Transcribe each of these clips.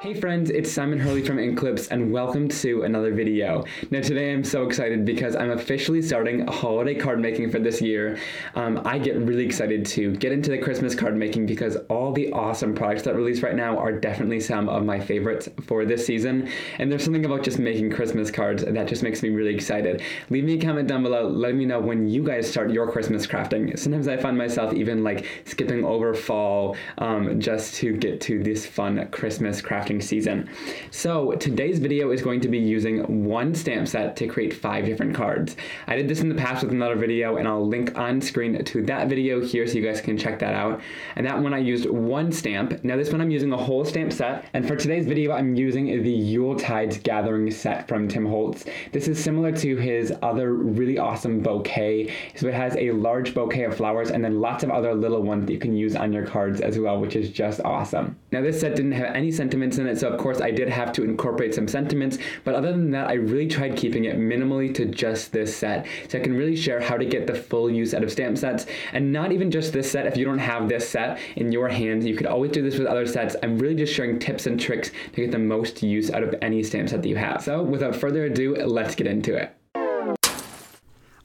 Hey friends, it's Simon Hurley from InClips and welcome to another video. Now today I'm so excited because I'm officially starting holiday card making for this year. Um, I get really excited to get into the Christmas card making because all all the awesome products that release right now are definitely some of my favorites for this season. And there's something about just making Christmas cards that just makes me really excited. Leave me a comment down below. Let me know when you guys start your Christmas crafting. Sometimes I find myself even like skipping over fall um, just to get to this fun Christmas crafting season. So today's video is going to be using one stamp set to create five different cards. I did this in the past with another video and I'll link on screen to that video here so you guys can check that out. And that one I used one stamp. Now this one I'm using a whole stamp set, and for today's video I'm using the Yuletide's Gathering set from Tim Holtz. This is similar to his other really awesome bouquet, so it has a large bouquet of flowers and then lots of other little ones that you can use on your cards as well, which is just awesome. Now this set didn't have any sentiments in it, so of course I did have to incorporate some sentiments, but other than that I really tried keeping it minimally to just this set, so I can really share how to get the full use out of stamp sets, and not even just this set if you don't have this set in your hand you could always do this with other sets. I'm really just sharing tips and tricks to get the most use out of any stamp set that you have. So without further ado, let's get into it.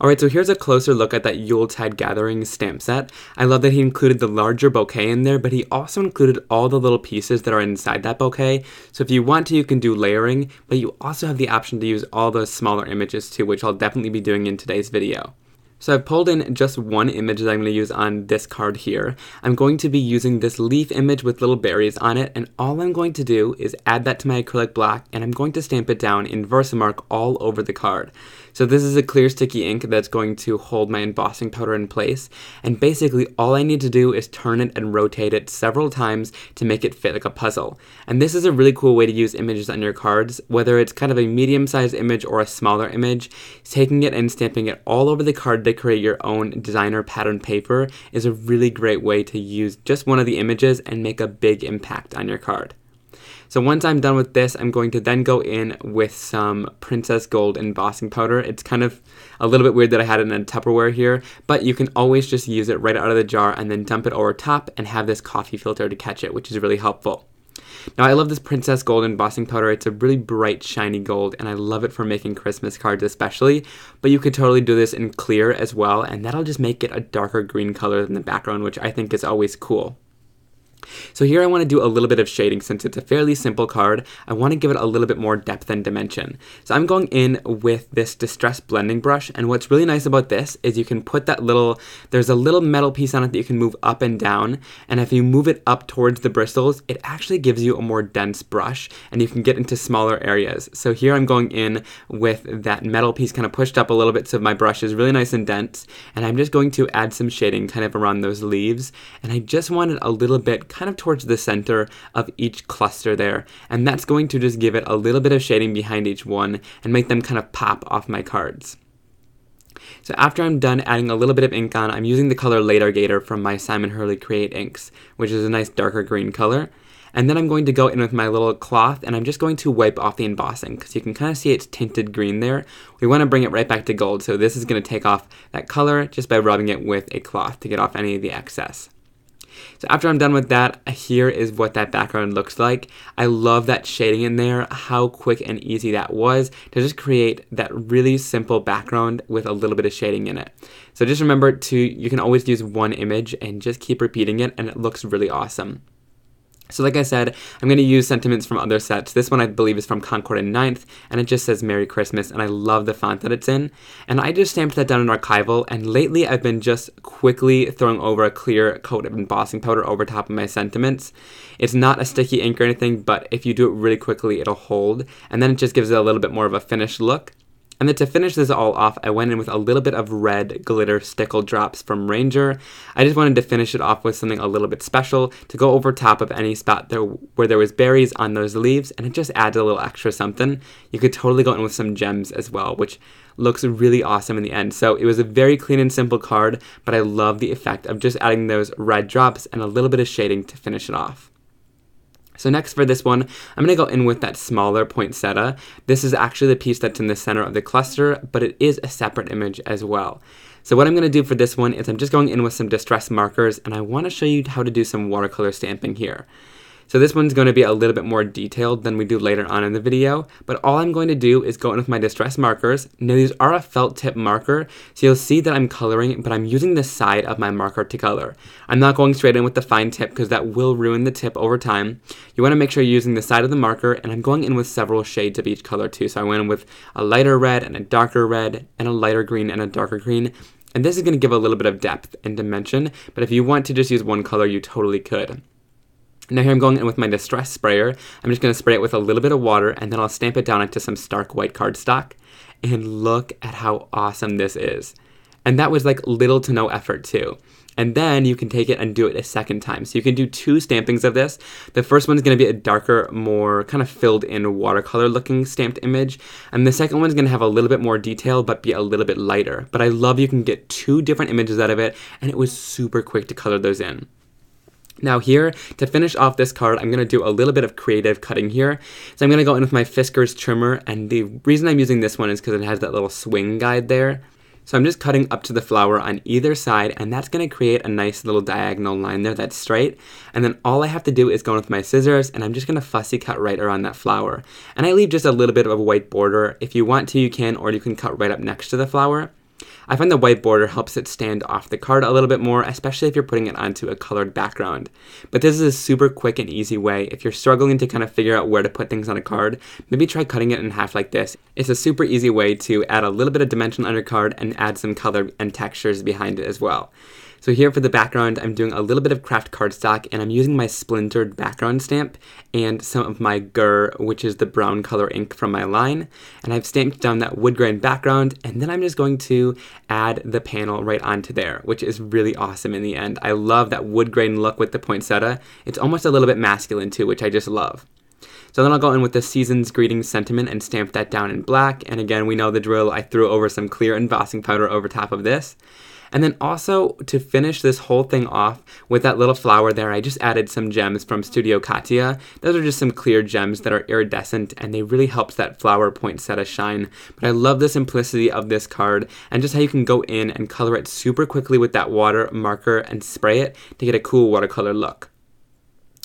All right, so here's a closer look at that Yuletide Gathering stamp set. I love that he included the larger bouquet in there, but he also included all the little pieces that are inside that bouquet. So if you want to, you can do layering, but you also have the option to use all those smaller images too, which I'll definitely be doing in today's video. So I've pulled in just one image that I'm going to use on this card here. I'm going to be using this leaf image with little berries on it, and all I'm going to do is add that to my acrylic black, and I'm going to stamp it down in Versamark all over the card. So this is a clear sticky ink that's going to hold my embossing powder in place, and basically all I need to do is turn it and rotate it several times to make it fit like a puzzle. And this is a really cool way to use images on your cards, whether it's kind of a medium-sized image or a smaller image, taking it and stamping it all over the card create your own designer pattern paper is a really great way to use just one of the images and make a big impact on your card. So once I'm done with this, I'm going to then go in with some Princess Gold embossing powder. It's kind of a little bit weird that I had it in a Tupperware here, but you can always just use it right out of the jar and then dump it over top and have this coffee filter to catch it, which is really helpful. Now, I love this Princess Gold embossing powder. It's a really bright, shiny gold, and I love it for making Christmas cards especially. But you could totally do this in clear as well, and that'll just make it a darker green color than the background, which I think is always cool. So here I want to do a little bit of shading since it's a fairly simple card. I want to give it a little bit more depth and dimension. So I'm going in with this Distress Blending Brush and what's really nice about this is you can put that little, there's a little metal piece on it that you can move up and down and if you move it up towards the bristles, it actually gives you a more dense brush and you can get into smaller areas. So here I'm going in with that metal piece kind of pushed up a little bit so my brush is really nice and dense and I'm just going to add some shading kind of around those leaves and I just wanted a little bit kind of towards the center of each cluster there. And that's going to just give it a little bit of shading behind each one and make them kind of pop off my cards. So after I'm done adding a little bit of ink on, I'm using the color Later Gator from my Simon Hurley Create inks, which is a nice darker green color. And then I'm going to go in with my little cloth and I'm just going to wipe off the embossing because you can kind of see it's tinted green there. We want to bring it right back to gold, so this is going to take off that color just by rubbing it with a cloth to get off any of the excess. So after I'm done with that, here is what that background looks like. I love that shading in there, how quick and easy that was to just create that really simple background with a little bit of shading in it. So just remember to, you can always use one image and just keep repeating it and it looks really awesome. So like I said, I'm going to use sentiments from other sets. This one I believe is from Concord and Ninth, and it just says Merry Christmas, and I love the font that it's in. And I just stamped that down in Archival, and lately I've been just quickly throwing over a clear coat of embossing powder over top of my sentiments. It's not a sticky ink or anything, but if you do it really quickly, it'll hold, and then it just gives it a little bit more of a finished look. And then to finish this all off, I went in with a little bit of red glitter stickle drops from Ranger. I just wanted to finish it off with something a little bit special to go over top of any spot there where there was berries on those leaves, and it just adds a little extra something. You could totally go in with some gems as well, which looks really awesome in the end. So it was a very clean and simple card, but I love the effect of just adding those red drops and a little bit of shading to finish it off. So next for this one, I'm gonna go in with that smaller poinsettia. This is actually the piece that's in the center of the cluster, but it is a separate image as well. So what I'm gonna do for this one is I'm just going in with some distress markers and I wanna show you how to do some watercolor stamping here. So this one's going to be a little bit more detailed than we do later on in the video, but all I'm going to do is go in with my distress markers. Now these are a felt tip marker, so you'll see that I'm coloring, but I'm using the side of my marker to color. I'm not going straight in with the fine tip because that will ruin the tip over time. You want to make sure you're using the side of the marker, and I'm going in with several shades of each color too. So I went in with a lighter red and a darker red and a lighter green and a darker green. And this is going to give a little bit of depth and dimension, but if you want to just use one color, you totally could. Now here I'm going in with my Distress Sprayer. I'm just going to spray it with a little bit of water and then I'll stamp it down into some stark white cardstock. And look at how awesome this is. And that was like little to no effort too. And then you can take it and do it a second time. So you can do two stampings of this. The first one is going to be a darker, more kind of filled in watercolor looking stamped image. And the second one is going to have a little bit more detail, but be a little bit lighter. But I love you can get two different images out of it. And it was super quick to color those in. Now here, to finish off this card, I'm going to do a little bit of creative cutting here. So I'm going to go in with my Fiskars trimmer, and the reason I'm using this one is because it has that little swing guide there. So I'm just cutting up to the flower on either side, and that's going to create a nice little diagonal line there that's straight. And then all I have to do is go in with my scissors, and I'm just going to fussy cut right around that flower. And I leave just a little bit of a white border. If you want to, you can, or you can cut right up next to the flower. I find the white border helps it stand off the card a little bit more, especially if you're putting it onto a colored background. But this is a super quick and easy way. If you're struggling to kind of figure out where to put things on a card, maybe try cutting it in half like this. It's a super easy way to add a little bit of dimension on your card and add some color and textures behind it as well. So here for the background, I'm doing a little bit of craft cardstock and I'm using my splintered background stamp and some of my gur, which is the brown color ink from my line. And I've stamped down that wood grain background and then I'm just going to add the panel right onto there, which is really awesome in the end. I love that wood grain look with the poinsettia. It's almost a little bit masculine too, which I just love. So then I'll go in with the season's greeting sentiment and stamp that down in black. And again, we know the drill. I threw over some clear embossing powder over top of this. And then also to finish this whole thing off with that little flower there, I just added some gems from Studio Katia. Those are just some clear gems that are iridescent and they really helps that flower poinsettia shine. But I love the simplicity of this card and just how you can go in and color it super quickly with that water marker and spray it to get a cool watercolor look.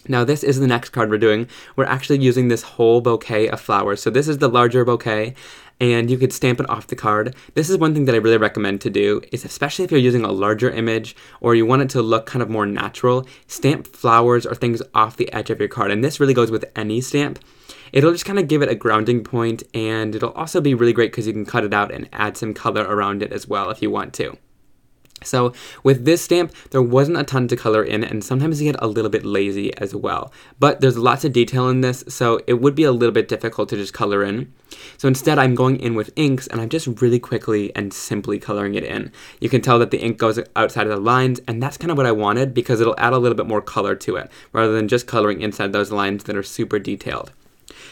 Now this is the next card we're doing. We're actually using this whole bouquet of flowers. So this is the larger bouquet and you could stamp it off the card. This is one thing that I really recommend to do is especially if you're using a larger image or you want it to look kind of more natural, stamp flowers or things off the edge of your card. And this really goes with any stamp. It'll just kind of give it a grounding point and it'll also be really great because you can cut it out and add some color around it as well if you want to. So with this stamp, there wasn't a ton to color in, and sometimes you get a little bit lazy as well. But there's lots of detail in this, so it would be a little bit difficult to just color in. So instead, I'm going in with inks, and I'm just really quickly and simply coloring it in. You can tell that the ink goes outside of the lines, and that's kind of what I wanted because it'll add a little bit more color to it, rather than just coloring inside those lines that are super detailed.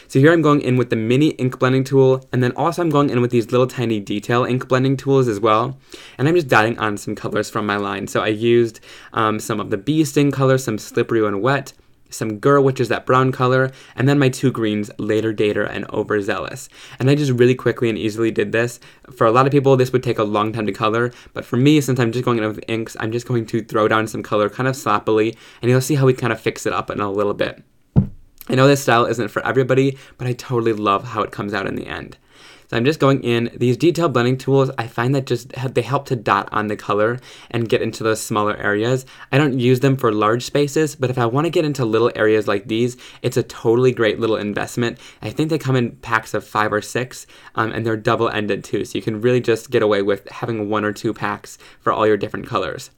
So here I'm going in with the mini ink blending tool, and then also I'm going in with these little tiny detail ink blending tools as well. And I'm just dotting on some colors from my line. So I used um, some of the bee sting color, some slippery and wet, some girl, which is that brown color, and then my two greens, later dater and overzealous. And I just really quickly and easily did this. For a lot of people, this would take a long time to color, but for me, since I'm just going in with inks, I'm just going to throw down some color kind of sloppily, and you'll see how we kind of fix it up in a little bit. I know this style isn't for everybody, but I totally love how it comes out in the end. So I'm just going in. These detail blending tools, I find that just have, they help to dot on the color and get into those smaller areas. I don't use them for large spaces, but if I want to get into little areas like these, it's a totally great little investment. I think they come in packs of five or six, um, and they're double-ended too, so you can really just get away with having one or two packs for all your different colors.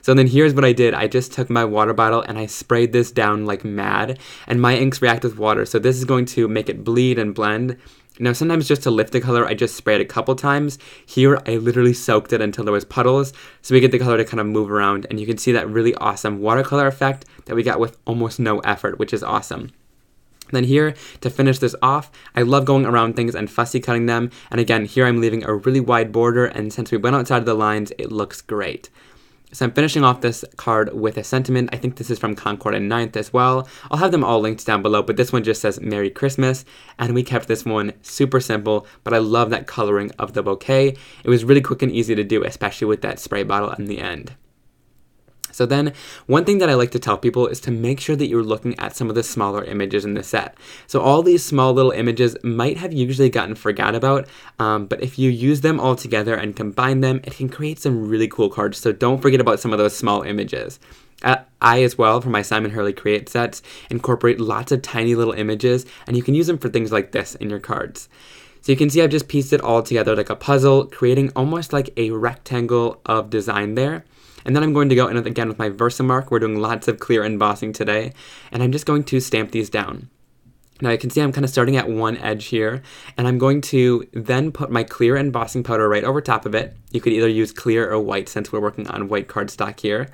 So then here's what I did. I just took my water bottle and I sprayed this down like mad, and my inks react with water. So this is going to make it bleed and blend. Now, sometimes just to lift the color, I just spray it a couple times. Here, I literally soaked it until there was puddles, so we get the color to kind of move around, and you can see that really awesome watercolor effect that we got with almost no effort, which is awesome. Then here, to finish this off, I love going around things and fussy cutting them, and again, here I'm leaving a really wide border, and since we went outside of the lines, it looks great. So I'm finishing off this card with a sentiment. I think this is from Concord and Ninth as well. I'll have them all linked down below, but this one just says Merry Christmas. And we kept this one super simple, but I love that coloring of the bouquet. It was really quick and easy to do, especially with that spray bottle in the end. So then one thing that I like to tell people is to make sure that you're looking at some of the smaller images in the set. So all these small little images might have usually gotten forgot about, um, but if you use them all together and combine them, it can create some really cool cards. So don't forget about some of those small images. Uh, I, as well, for my Simon Hurley Create sets, incorporate lots of tiny little images, and you can use them for things like this in your cards. So you can see I've just pieced it all together like a puzzle, creating almost like a rectangle of design there. And then I'm going to go in again with my Versamark. We're doing lots of clear embossing today. And I'm just going to stamp these down. Now you can see I'm kind of starting at one edge here, and I'm going to then put my clear embossing powder right over top of it. You could either use clear or white since we're working on white cardstock here.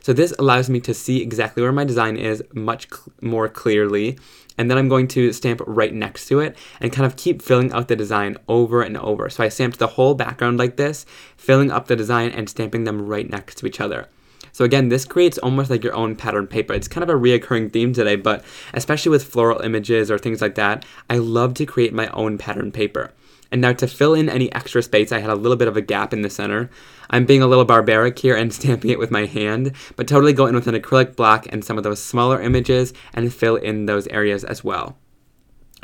So this allows me to see exactly where my design is much cl more clearly, and then I'm going to stamp right next to it and kind of keep filling out the design over and over. So I stamped the whole background like this, filling up the design and stamping them right next to each other. So again, this creates almost like your own pattern paper. It's kind of a reoccurring theme today, but especially with floral images or things like that, I love to create my own pattern paper. And now to fill in any extra space, I had a little bit of a gap in the center. I'm being a little barbaric here and stamping it with my hand, but totally go in with an acrylic block and some of those smaller images and fill in those areas as well.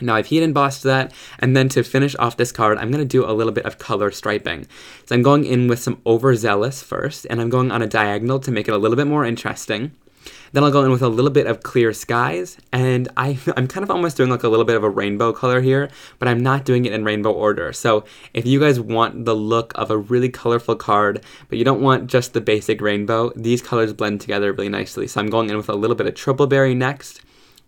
Now I've heat embossed that, and then to finish off this card, I'm gonna do a little bit of color striping. So I'm going in with some overzealous first, and I'm going on a diagonal to make it a little bit more interesting. Then I'll go in with a little bit of clear skies, and I, I'm kind of almost doing like a little bit of a rainbow color here, but I'm not doing it in rainbow order. So if you guys want the look of a really colorful card, but you don't want just the basic rainbow, these colors blend together really nicely. So I'm going in with a little bit of triple berry next.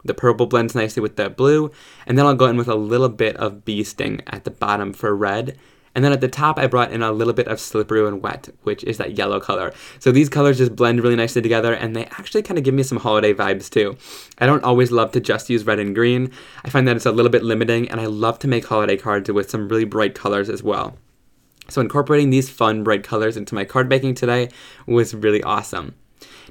The purple blends nicely with that blue, and then I'll go in with a little bit of bee sting at the bottom for red, and then at the top, I brought in a little bit of Slippery and Wet, which is that yellow color. So these colors just blend really nicely together, and they actually kind of give me some holiday vibes too. I don't always love to just use red and green. I find that it's a little bit limiting, and I love to make holiday cards with some really bright colors as well. So incorporating these fun bright colors into my card making today was really awesome.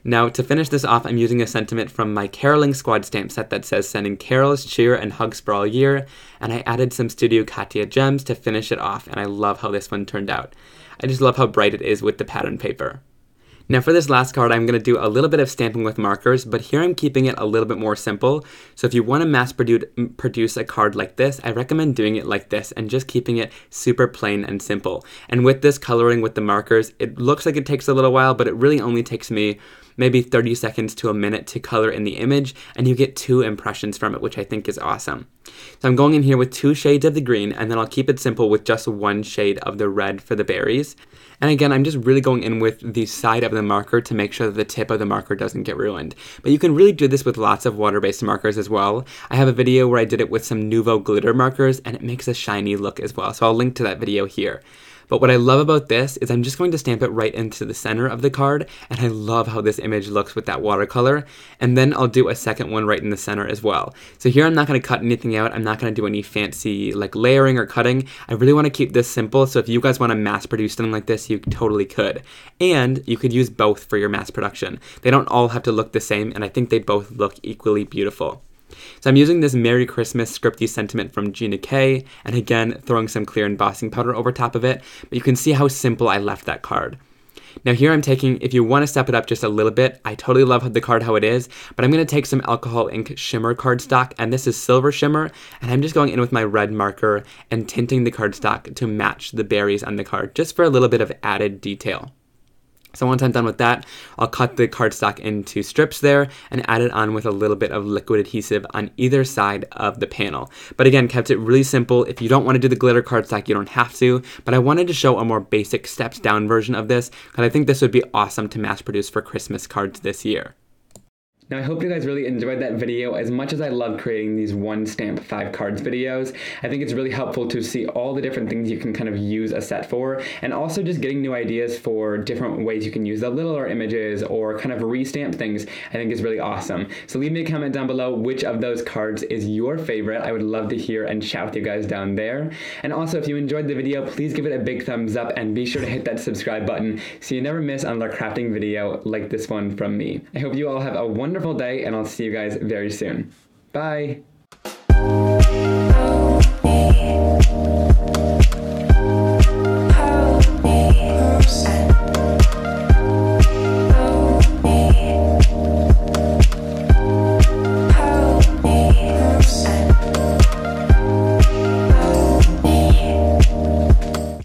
Now, to finish this off, I'm using a sentiment from my caroling squad stamp set that says sending carols, cheer, and hugs for all year, and I added some Studio Katia gems to finish it off, and I love how this one turned out. I just love how bright it is with the pattern paper. Now for this last card, I'm going to do a little bit of stamping with markers, but here I'm keeping it a little bit more simple. So if you want to mass produce a card like this, I recommend doing it like this and just keeping it super plain and simple. And with this coloring with the markers, it looks like it takes a little while, but it really only takes me maybe 30 seconds to a minute to color in the image, and you get two impressions from it, which I think is awesome. So I'm going in here with two shades of the green, and then I'll keep it simple with just one shade of the red for the berries. And again, I'm just really going in with the side of the marker to make sure that the tip of the marker doesn't get ruined. But you can really do this with lots of water-based markers as well. I have a video where I did it with some Nuvo glitter markers, and it makes a shiny look as well, so I'll link to that video here. But what I love about this is I'm just going to stamp it right into the center of the card, and I love how this image looks with that watercolor. And then I'll do a second one right in the center as well. So here I'm not gonna cut anything out, I'm not gonna do any fancy like layering or cutting. I really wanna keep this simple, so if you guys wanna mass produce something like this, you totally could. And you could use both for your mass production. They don't all have to look the same, and I think they both look equally beautiful. So I'm using this Merry Christmas scripty sentiment from Gina K, and again, throwing some clear embossing powder over top of it, but you can see how simple I left that card. Now here I'm taking, if you want to step it up just a little bit, I totally love the card how it is, but I'm going to take some alcohol ink shimmer cardstock, and this is silver shimmer, and I'm just going in with my red marker and tinting the cardstock to match the berries on the card, just for a little bit of added detail. So once I'm done with that, I'll cut the cardstock into strips there and add it on with a little bit of liquid adhesive on either side of the panel. But again, kept it really simple. If you don't want to do the glitter cardstock, you don't have to, but I wanted to show a more basic steps down version of this because I think this would be awesome to mass produce for Christmas cards this year. Now I hope you guys really enjoyed that video. As much as I love creating these one stamp five cards videos, I think it's really helpful to see all the different things you can kind of use a set for and also just getting new ideas for different ways you can use the littler images or kind of restamp things I think is really awesome. So leave me a comment down below which of those cards is your favorite. I would love to hear and chat with you guys down there. And also if you enjoyed the video, please give it a big thumbs up and be sure to hit that subscribe button so you never miss another crafting video like this one from me. I hope you all have a wonderful wonderful day, and I'll see you guys very soon. Bye.